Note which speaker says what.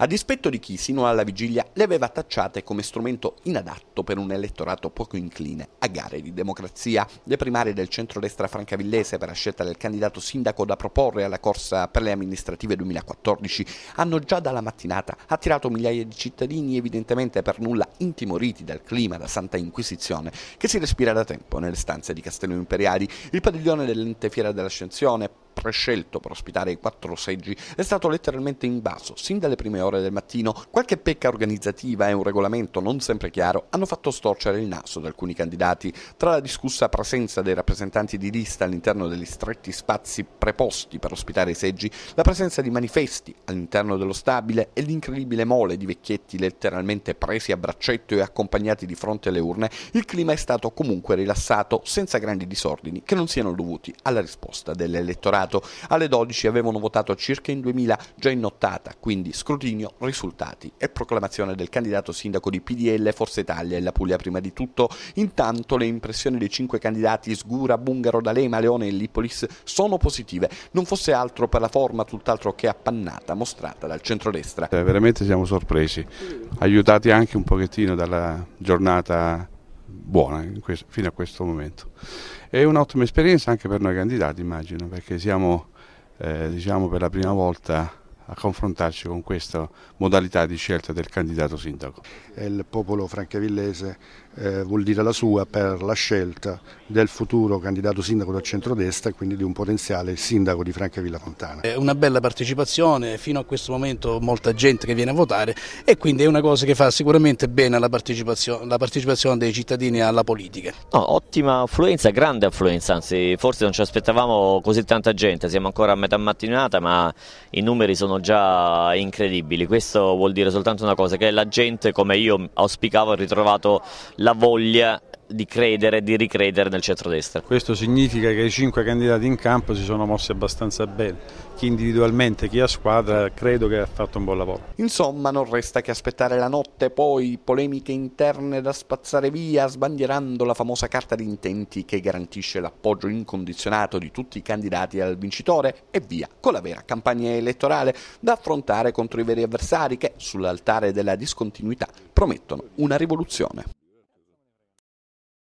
Speaker 1: a dispetto di chi sino alla vigilia le aveva tacciate come strumento inadatto per un elettorato poco incline a gare di democrazia. Le primarie del centrodestra francavillese per la scelta del candidato sindaco da proporre alla corsa per le amministrative 2014 hanno già dalla mattinata attirato migliaia di cittadini evidentemente per nulla intimoriti dal clima da Santa Inquisizione che si respira da tempo nelle stanze di Castello Imperiali, il padiglione dell'ente Fiera dell'Ascensione, prescelto per ospitare i quattro seggi, è stato letteralmente invaso sin dalle prime ore del mattino. Qualche pecca organizzativa e un regolamento non sempre chiaro hanno fatto storcere il naso ad alcuni candidati. Tra la discussa presenza dei rappresentanti di lista all'interno degli stretti spazi preposti per ospitare i seggi, la presenza di manifesti all'interno dello stabile e l'incredibile mole di vecchietti letteralmente presi a braccetto e accompagnati di fronte alle urne, il clima è stato comunque rilassato senza grandi disordini che non siano dovuti alla risposta dell'elettorato. Senato. Alle 12 avevano votato circa in 2000 già in nottata, quindi scrutinio, risultati e proclamazione del candidato sindaco di PDL, Forza Italia e la Puglia prima di tutto. Intanto le impressioni dei cinque candidati Sgura, Bungaro, D'Alema, Leone e Lippolis sono positive, non fosse altro per la forma tutt'altro che appannata mostrata dal centrodestra. Eh,
Speaker 2: veramente siamo sorpresi, aiutati anche un pochettino dalla giornata buona questo, fino a questo momento. È un'ottima esperienza anche per noi candidati, immagino, perché siamo eh, diciamo per la prima volta a confrontarci con questa modalità di scelta del candidato sindaco.
Speaker 3: Il popolo francavillese eh, vuol dire la sua per la scelta del futuro candidato sindaco del centrodestra e quindi di un potenziale sindaco di Francavilla Fontana.
Speaker 4: È una bella partecipazione, fino a questo momento molta gente che viene a votare e quindi è una cosa che fa sicuramente bene alla partecipazione, la partecipazione dei cittadini alla politica.
Speaker 5: No, ottima affluenza, grande affluenza, anzi forse non ci aspettavamo così tanta gente, siamo ancora a metà mattinata ma i numeri sono già incredibili. Questo vuol dire soltanto una cosa, che la gente, come io auspicavo, ha ritrovato la voglia di credere e di ricredere nel centrodestra.
Speaker 2: Questo significa che i cinque candidati in campo si sono mossi abbastanza bene. Chi individualmente, chi a squadra, credo che ha fatto un buon lavoro.
Speaker 1: Insomma, non resta che aspettare la notte, poi polemiche interne da spazzare via, sbandierando la famosa carta d'intenti che garantisce l'appoggio incondizionato di tutti i candidati al vincitore e via con la vera campagna elettorale da affrontare contro i veri avversari che, sull'altare della discontinuità, promettono una rivoluzione.